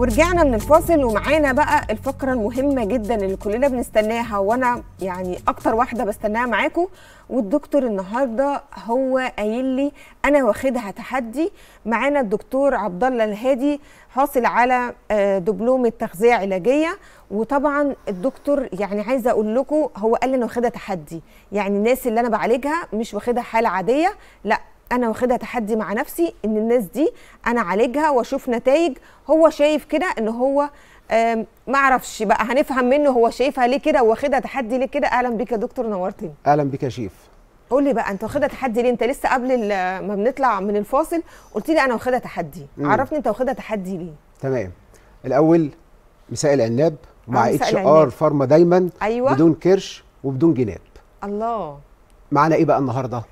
ورجعنا من الفاصل ومعانا بقى الفقره المهمه جدا اللي كلنا بنستناها وانا يعني اكتر واحده بستناها معاكم والدكتور النهارده هو قايل لي انا واخدها تحدي معانا الدكتور عبد الله الهادي حاصل على آه، دبلوم التغذيه علاجيه وطبعا الدكتور يعني عايزه اقول لكم هو قال لي انا واخدها تحدي يعني الناس اللي انا بعالجها مش واخدها حاله عاديه لا انا واخدها تحدي مع نفسي ان الناس دي انا عالجها واشوف نتائج هو شايف كده ان هو ما اعرفش بقى هنفهم منه هو شايفها ليه كده واخدها تحدي ليه كده اهلا بيك يا دكتور نورتني اهلا بيك يا شيف قول لي بقى انت واخدها تحدي ليه انت لسه قبل ما بنطلع من الفاصل قلت لي انا واخدها تحدي مم. عرفني انت واخدها تحدي ليه تمام الاول مساء العناب مع آه، اتش ار فارما دايما أيوة. بدون كرش وبدون جناب الله معانا ايه بقى النهارده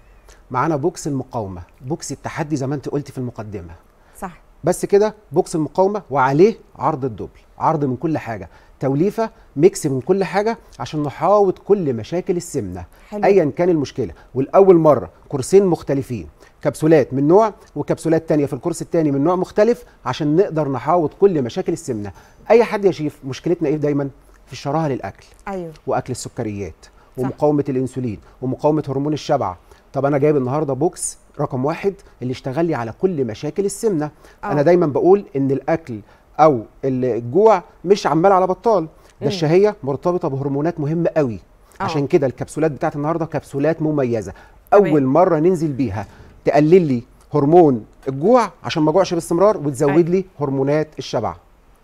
معانا بوكس المقاومه بوكس التحدي زي ما انت قلتي في المقدمه صح بس كده بوكس المقاومه وعليه عرض الدبل عرض من كل حاجه توليفه ميكس من كل حاجه عشان نحاوط كل مشاكل السمنه حلو. ايا كان المشكله والاول مره كرسين مختلفين كبسولات من نوع وكبسولات تانية في الكرسي التاني من نوع مختلف عشان نقدر نحاوط كل مشاكل السمنه اي حد يا شيف مشكلتنا ايه دايما في الشراهه للاكل ايوه واكل السكريات ومقاومه الانسولين ومقاومه هرمون الشبع طب انا جايب النهارده بوكس رقم واحد اللي اشتغل لي على كل مشاكل السمنه أوه. انا دايما بقول ان الاكل او الجوع مش عمال على بطال ده الشهيه مرتبطه بهرمونات مهمه قوي أوه. عشان كده الكبسولات بتاعت النهارده كبسولات مميزه اول أوه. مره ننزل بيها تقلل لي هرمون الجوع عشان ما اجوعش باستمرار وتزود لي هرمونات الشبع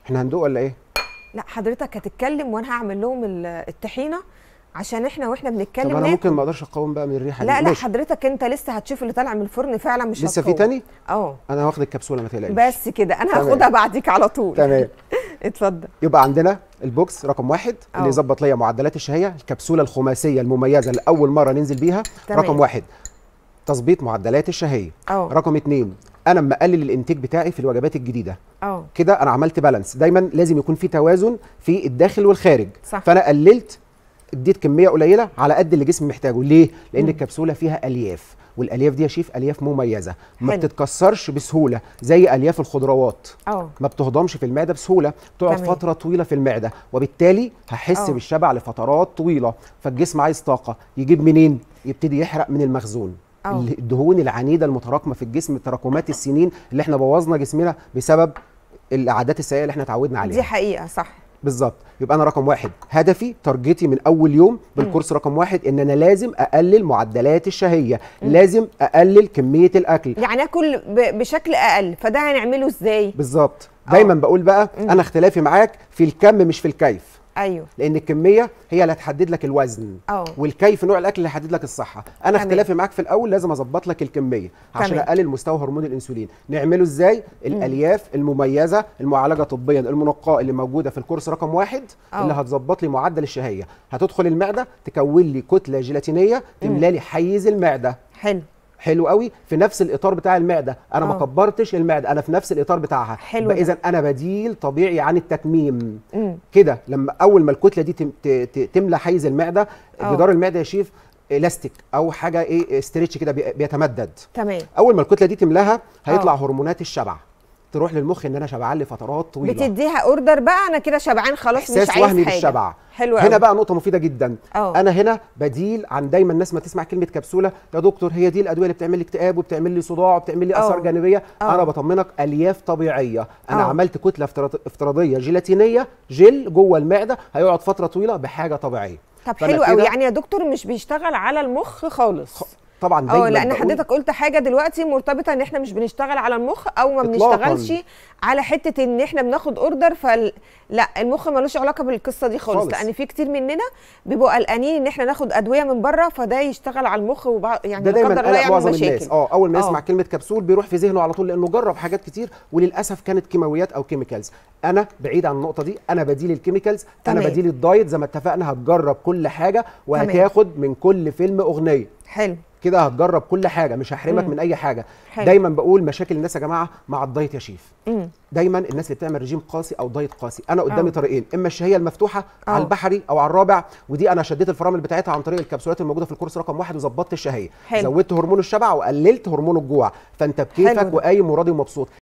احنا هندوق ولا ايه لا حضرتك هتتكلم وانا هعمل لهم الطحينه عشان احنا واحنا بنتكلم طب انا ممكن ما اقدرش اقاوم بقى من الريحه لا دي. لا حضرتك انت لسه هتشوف اللي طالع من الفرن فعلا مش لسه في تاني اه انا واخد الكبسوله ما تقلقش بس كده انا هاخدها بعديك على طول تمام اتفضل يبقى عندنا البوكس رقم واحد أوه. اللي يظبط ليا معدلات الشهيه الكبسوله الخماسيه المميزه لاول مره ننزل بيها تمام. رقم واحد تظبيط معدلات الشهيه أوه. رقم اتنين انا مقلل الانتاج بتاعي في الوجبات الجديده اه كده انا عملت بالانس دايما لازم يكون في توازن في الداخل والخارج صح. فانا قللت اديت كميه قليله على قد اللي جسمي محتاجه ليه لان الكبسوله فيها الياف والالياف دي يا شيف الياف مميزه ما بتتكسرش بسهوله زي الياف الخضروات أوه. ما بتهضمش في المعده بسهوله بتقعد فتره طويله في المعده وبالتالي هحس أوه. بالشبع لفترات طويله فالجسم عايز طاقه يجيب منين يبتدي يحرق من المخزون أوه. الدهون العنيده المتراكمه في الجسم تراكمات السنين اللي احنا بوظنا جسمنا بسبب العادات السيئه اللي احنا اتعودنا عليها دي حقيقه صح بالظبط يبقى انا رقم واحد هدفي تارجتي من اول يوم بالكورس رقم واحد ان انا لازم اقلل معدلات الشهيه م. لازم اقلل كميه الاكل يعني اكل بشكل اقل فده هنعمله ازاي بالظبط دايما آه. بقول بقى انا اختلافي معاك في الكم مش في الكيف ايوه لان الكميه هي اللي هتحدد لك الوزن أوه. والكيف نوع الاكل اللي هيحدد لك الصحه انا اختلافي معاك في الاول لازم اظبط لك الكميه عشان اقلل مستوى هرمون الانسولين نعمله ازاي الالياف المميزه المعالجه طبيا المنقاه اللي موجوده في الكورس رقم واحد أوه. اللي هتظبط لي معدل الشهيه هتدخل المعده تكون لي كتله جيلاتينيه تملى لي حيز المعده حلو حلو قوي في نفس الاطار بتاع المعده انا أوه. ما آه. كبرتش المعده انا في نفس الاطار بتاعها حلو اذا انا بديل طبيعي عن التكميم كده لما اول ما الكتله دي تملى حيز المعده آه. جدار المعده يا شيف الاستيك او حاجه ايه استريتش كده بيتمدد تمام اول ما الكتله دي تملاها هيطلع أوه. هرمونات الشبع تروح للمخ ان انا شبعان لفترات طويله بتديها اوردر بقى انا كده شبعان خلاص مش عايز حاجه وهمي بالشبع حلو هنا بقى نقطه مفيده جدا أوه. انا هنا بديل عن دايما الناس ما تسمع كلمه كبسوله يا دكتور هي دي الادويه اللي بتعمل لي اكتئاب وبتعمل لي صداع وبتعمل لي اثار جانبيه أوه. انا بطمنك الياف طبيعيه انا أوه. عملت كتله افتراضيه جيلاتينيه جل جوه المعده هيقعد فتره طويله بحاجه طبيعيه طب حلو قوي يعني يا دكتور مش بيشتغل على المخ خالص طبعا اه لان حضرتك قلت حاجه دلوقتي مرتبطه ان احنا مش بنشتغل على المخ او ما بنشتغلش على حته ان احنا بناخد اوردر فلا فال... المخ ملوش علاقه بالقصه دي خالص, لان في كتير مننا بيبقوا قلقانين ان احنا ناخد ادويه من بره فده يشتغل على المخ وبع... يعني ده دايما يعمل مشاكل الناس اه اول ما يسمع آه. كلمه كبسول بيروح في ذهنه على طول لانه جرب حاجات كتير وللاسف كانت كيماويات او كيميكالز انا بعيد عن النقطه دي انا بديل الكيميكالز انا بديل الدايت زي ما اتفقنا هتجرب كل حاجه وهتاخد من كل فيلم اغنيه حلو كده هتجرب كل حاجه مش هحرمك من اي حاجه حلو. دايما بقول مشاكل الناس يا جماعه مع الدايت يا شيف مم. دايما الناس اللي بتعمل رجيم قاسي او دايت قاسي انا قدامي طريقين اما الشهيه المفتوحه أوه. على البحري او على الرابع ودي انا شديت الفرامل بتاعتها عن طريق الكبسولات الموجوده في الكورس رقم واحد وظبطت الشهيه زودت هرمون الشبع وقللت هرمون الجوع فانت بكيفك وقايم وراضي ومبسوط